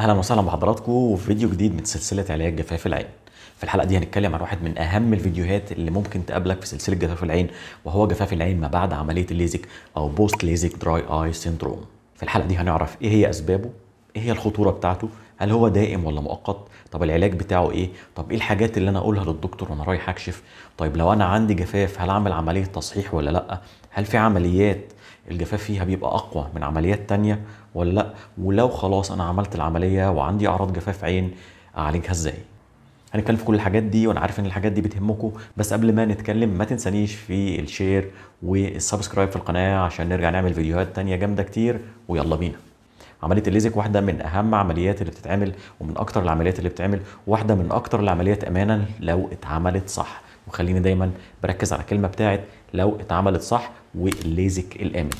اهلا وسهلا بحضراتكم وفي فيديو جديد من سلسله علاج جفاف العين في الحلقه دي هنتكلم عن واحد من اهم الفيديوهات اللي ممكن تقابلك في سلسله جفاف العين وهو جفاف العين ما بعد عمليه الليزك او بوست ليزك دراي اي سيندروم في الحلقه دي هنعرف ايه هي اسبابه ايه هي الخطوره بتاعته هل هو دائم ولا مؤقت طب العلاج بتاعه ايه طب ايه الحاجات اللي انا اقولها للدكتور وانا رايح اكشف طيب لو انا عندي جفاف هل اعمل عمليه تصحيح ولا لا هل في عمليات الجفاف فيها بيبقى اقوى من عمليات تانية ولا لا ولو خلاص انا عملت العمليه وعندي اعراض جفاف عين اعالجها ازاي هنتكلم في كل الحاجات دي وانا عارف ان الحاجات دي بتهمكم بس قبل ما نتكلم ما تنسانيش في الشير والسبسكرايب في القناه عشان نرجع نعمل فيديوهات تانية جامده كتير ويلا بينا عمليه الليزك واحده من اهم عمليات اللي بتتعمل ومن اكتر العمليات اللي بتتعمل واحده من اكتر العمليات امانا لو اتعملت صح وخليني دايما بركز على الكلمه بتاعت لو اتعملت صح والليزك الامن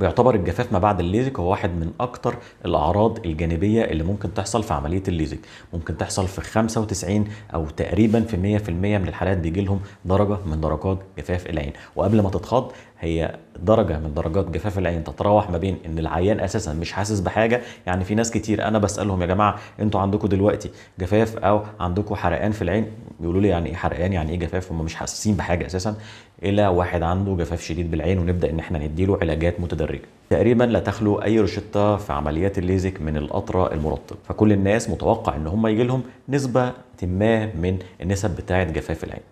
ويعتبر الجفاف ما بعد الليزك هو واحد من اكتر الاعراض الجانبيه اللي ممكن تحصل في عمليه الليزك ممكن تحصل في 95 او تقريبا في 100% من الحالات بيجي لهم درجه من درجات جفاف العين وقبل ما تتخض هي درجه من درجات جفاف العين تتراوح ما بين ان العيان اساسا مش حاسس بحاجه يعني في ناس كتير انا بسالهم يا جماعه انتوا عندكم دلوقتي جفاف او عندكم حرقان في العين بيقولوا لي يعني ايه حرقان يعني ايه جفاف هم مش حاسين بحاجه اساسا الى واحد عنده جفاف شديد بالعين ونبدا ان احنا نديله علاجات متدرجه تقريبا لا تخلو اي روشته في عمليات الليزك من القطره المرطب فكل الناس متوقع ان هم يجي لهم نسبه ما من النسب بتاعه جفاف العين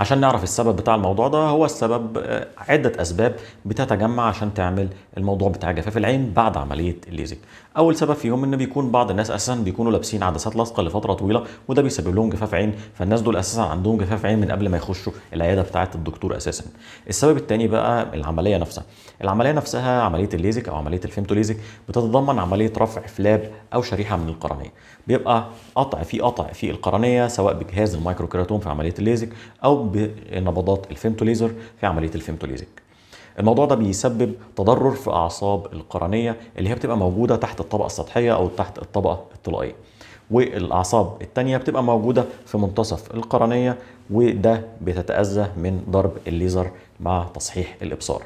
عشان نعرف السبب بتاع الموضوع ده هو السبب آه، عده اسباب بتتجمع عشان تعمل الموضوع بتاع جفاف العين بعد عمليه الليزك اول سبب فيهم ان بيكون بعض الناس اساسا بيكونوا لابسين عدسات لاصقه لفتره طويله وده بيسبب لهم جفاف عين فالناس دول اساسا عندهم جفاف عين من قبل ما يخشوا العياده بتاعه الدكتور اساسا السبب الثاني بقى العمليه نفسها العمليه نفسها عمليه الليزك او عمليه الفيمتوليزك بتتضمن عمليه رفع فلاب او شريحه من القرنيه بيبقى قطع في قطع في القرنيه سواء بجهاز المايكرو في عمليه الليزك او بنبضات الفيمتوليزر في عمليه الفيمتوليزك الموضوع ده بيسبب تضرر في اعصاب القرنيه اللي هي بتبقى موجوده تحت الطبقه السطحيه او تحت الطبقه الطلائيه والاعصاب الثانيه بتبقى موجوده في منتصف القرنيه وده بتتاذى من ضرب الليزر مع تصحيح الابصار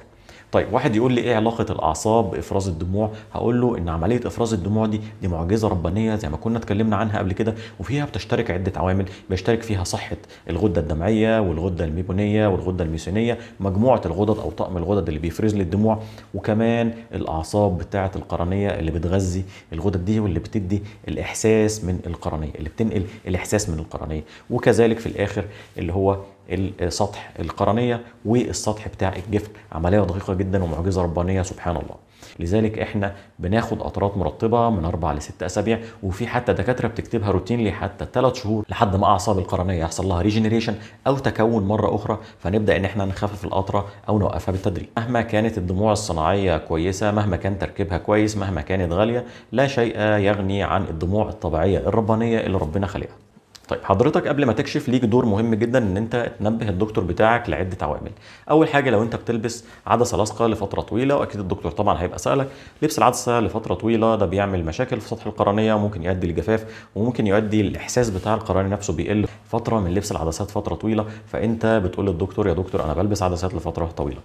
طيب واحد يقول لي ايه علاقه الاعصاب بافراز الدموع هقول له ان عمليه افراز الدموع دي دي معجزه ربانيه زي ما كنا اتكلمنا عنها قبل كده وفيها بتشترك عده عوامل بيشترك فيها صحه الغده الدمعيه والغده الميبونيه والغده الميسونيه مجموعه الغدد او طقم الغدد اللي بيفرز لي الدموع وكمان الاعصاب بتاعه القرنيه اللي بتغذي الغدد دي واللي بتدي الاحساس من القرنيه اللي بتنقل الاحساس من القرنيه وكذلك في الاخر اللي هو السطح القرنيه والسطح بتاع الجفن عمليه دقيقه جدا ومعجزه ربانيه سبحان الله لذلك احنا بناخد قطرات مرطبه من اربع لست اسابيع وفي حتى دكاتره بتكتبها روتين حتى ثلاث شهور لحد ما اعصاب القرنيه يحصل لها ريجنريشن او تكون مره اخرى فنبدا ان احنا نخفف القطره او نوقفها بالتدريج مهما كانت الدموع الصناعيه كويسه مهما كان تركيبها كويس مهما كانت غاليه لا شيء يغني عن الدموع الطبيعيه الربانيه اللي ربنا خلقها طيب حضرتك قبل ما تكشف ليك دور مهم جدا ان انت تنبه الدكتور بتاعك لعده عوامل اول حاجه لو انت بتلبس عدسه لاصقه لفتره طويله واكيد الدكتور طبعا هيبقى سالك لبس العدسه لفتره طويله ده بيعمل مشاكل في سطح القرنيه ممكن يؤدي لجفاف وممكن يؤدي الاحساس بتاع القرنيه نفسه بيقل فتره من لبس العدسات فتره طويله فانت بتقول للدكتور يا دكتور انا بلبس عدسات لفتره طويله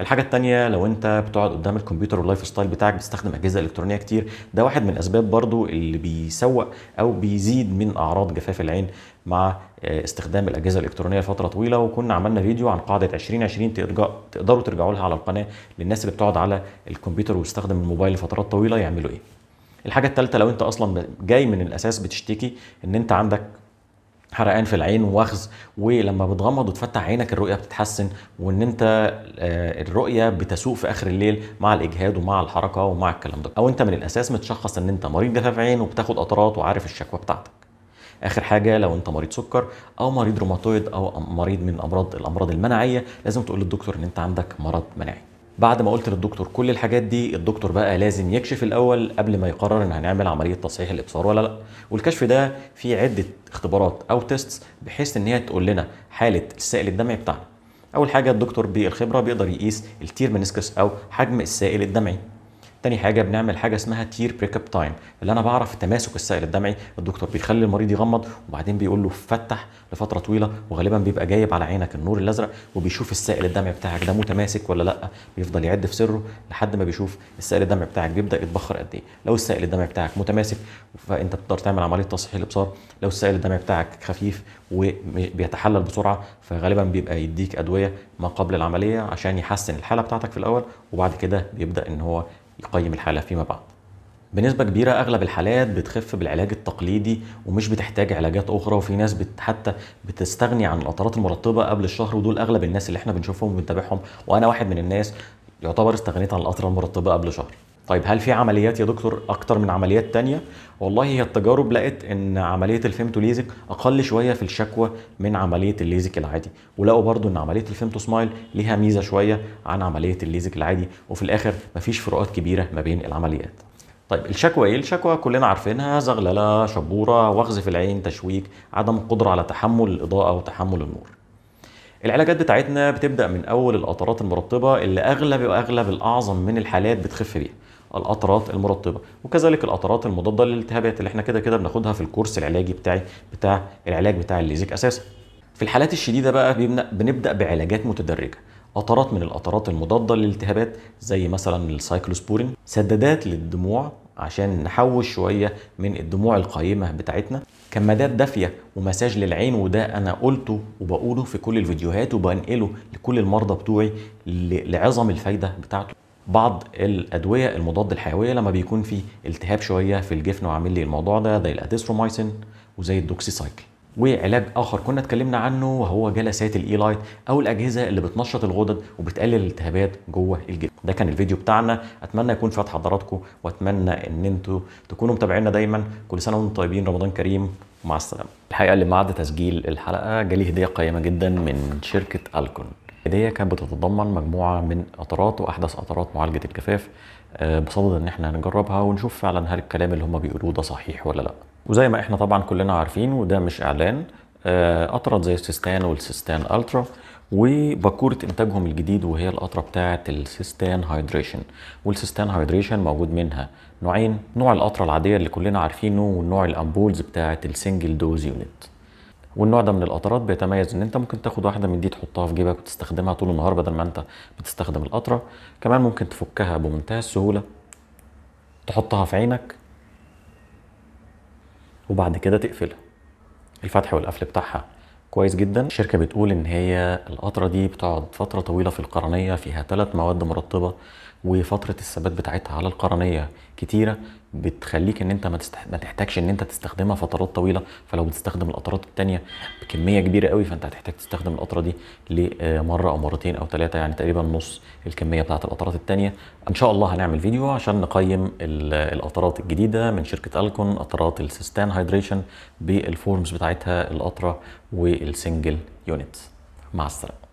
الحاجه التانية لو انت بتقعد قدام الكمبيوتر واللايف ستايل بتاعك بتستخدم اجهزه الكترونيه كتير ده واحد من الاسباب برضو اللي بيسوق او بيزيد من اعراض جفاف العين مع آه، استخدام الاجهزه الالكترونيه لفتره طويله وكنا عملنا فيديو عن قاعده 2020 تقدروا ترجعوا لها على القناه للناس اللي بتقعد على الكمبيوتر وتستخدم الموبايل لفترات طويله يعملوا ايه الحاجه الثالثه لو انت اصلا جاي من الاساس بتشتكي ان انت عندك حرقان في العين ووخز ولما بتغمض وتفتح عينك الرؤيه بتتحسن وان انت آه، الرؤيه بتسوق في اخر الليل مع الاجهاد ومع الحركه ومع الكلام ده او انت من الاساس متشخص ان انت مريض جفاف عين وبتاخد قطرات وعارف الشكوى بتاعتك اخر حاجه لو انت مريض سكر او مريض روماتويد او مريض من امراض الامراض المناعيه لازم تقول للدكتور ان انت عندك مرض مناعي بعد ما قلت للدكتور كل الحاجات دي الدكتور بقى لازم يكشف الاول قبل ما يقرر ان هنعمل عمليه تصحيح الابصار ولا لا والكشف ده فيه عده اختبارات او تيستس بحيث ان هي تقول لنا حاله السائل الدمعي بتاعنا اول حاجه الدكتور بالخبره بيقدر يقيس التير منسكس او حجم السائل الدمعي تاني حاجه بنعمل حاجه اسمها تير بريك اب تايم اللي انا بعرف تماسك السائل الدمعي الدكتور بيخلي المريض يغمض وبعدين بيقول له فتح لفتره طويله وغالبا بيبقى جايب على عينك النور الازرق وبيشوف السائل الدمعي بتاعك ده متماسك ولا لا بيفضل يعد في سره لحد ما بيشوف السائل الدمعي بتاعك بيبدا يتبخر قد ايه لو السائل الدمعي بتاعك متماسك فانت بتقدر تعمل عمليه تصحيح الابصار لو السائل الدمعي بتاعك خفيف وبيتحلل بسرعه فغالبا بيبقى يديك ادويه ما قبل العمليه عشان يحسن الحاله بتاعتك في الاول وبعد كده بيبدا ان هو يقيم الحالة فيما بعد بنسبة كبيرة أغلب الحالات بتخف بالعلاج التقليدي ومش بتحتاج علاجات أخرى وفي ناس بت حتى بتستغني عن القطرات المرطبة قبل الشهر ودول أغلب الناس اللي احنا بنشوفهم وبنتابعهم وأنا واحد من الناس يعتبر استغنيت عن القطرة المرطبة قبل شهر طيب هل في عمليات يا دكتور اكتر من عمليات تانية والله هي التجارب لقت ان عمليه الفيمتو ليزك اقل شويه في الشكوى من عمليه الليزك العادي ولقوا برضو ان عمليه الفيمتو سمايل ليها ميزه شويه عن عمليه الليزك العادي وفي الاخر مفيش فروقات كبيره ما بين العمليات طيب الشكوى ايه؟ الشكوى كلنا عارفينها زغلله، شبوره، وخز في العين، تشويك، عدم القدره على تحمل الاضاءه وتحمل النور. العلاجات بتاعتنا بتبدا من اول القطرات المرطبه اللي اغلب واغلب الاعظم من الحالات بتخف بيها. القطرات المرطبه وكذلك القطرات المضاده للالتهابات اللي احنا كده كده بناخدها في الكورس العلاجي بتاعي بتاع العلاج بتاع الليزك اساسا في الحالات الشديده بقى بنبدا بعلاجات متدرجه قطرات من القطرات المضاده للالتهابات زي مثلا السايكلوسبورين سدادات للدموع عشان نحوش شويه من الدموع القايمه بتاعتنا كمادات دافيه ومساج للعين وده انا قلته وبقوله في كل الفيديوهات وبنقله لكل المرضى بتوعي لعظم الفايده بتاعته بعض الادويه المضاد الحيويه لما بيكون في التهاب شويه في الجفن وعامل لي الموضوع ده زي الاديسترومايسين وزي الدوكسيسايكل وعلاج اخر كنا اتكلمنا عنه وهو جلسات الايلايت او الاجهزه اللي بتنشط الغدد وبتقلل الالتهابات جوه الجلد ده كان الفيديو بتاعنا اتمنى يكون فات حضراتكم واتمنى ان انتم تكونوا متابعينا دايما كل سنه وانتم طيبين رمضان كريم ومع السلامه الحقيقه اللي بعد تسجيل الحلقه جالي هديه قيمه جدا من شركه الكون اللي هي كانت بتتضمن مجموعه من قطرات واحدث قطرات معالجه الجفاف آه، بصدد ان احنا نجربها ونشوف فعلا هل الكلام اللي هم بيقولوه ده صحيح ولا لا وزي ما احنا طبعا كلنا عارفين وده مش اعلان قطرات آه، زي السيستان والسيستان الترا وباكوره انتاجهم الجديد وهي القطره بتاعه السيستان هايدريشن والسيستان هايدريشن موجود منها نوعين نوع القطره العاديه اللي كلنا عارفينه والنوع الامبولز بتاعه السنجل دوز يونت والنوع ده من القطرات بيتميز ان انت ممكن تاخد واحده من دي تحطها في جيبك وتستخدمها طول النهار بدل ما انت بتستخدم القطره كمان ممكن تفكها بمنتهى السهوله تحطها في عينك وبعد كده تقفلها الفتح والقفل بتاعها كويس جدا الشركه بتقول ان هي القطره دي بتقعد فتره طويله في القرنيه فيها ثلاث مواد مرطبه وفتره الثبات بتاعتها على القرنيه كتيره بتخليك ان انت ما, تستح... ما تحتاجش ان انت تستخدمها فترات طويله فلو بتستخدم القطرات الثانيه بكميه كبيره قوي فانت هتحتاج تستخدم القطره دي لمره آه، او مرتين او ثلاثه يعني تقريبا نص الكميه بتاعه القطرات الثانيه ان شاء الله هنعمل فيديو عشان نقيم القطرات الجديده من شركه الكون قطرات السيستان هايدريشن بالفورمز بتاعتها القطره والسنجل يونت مع السلامه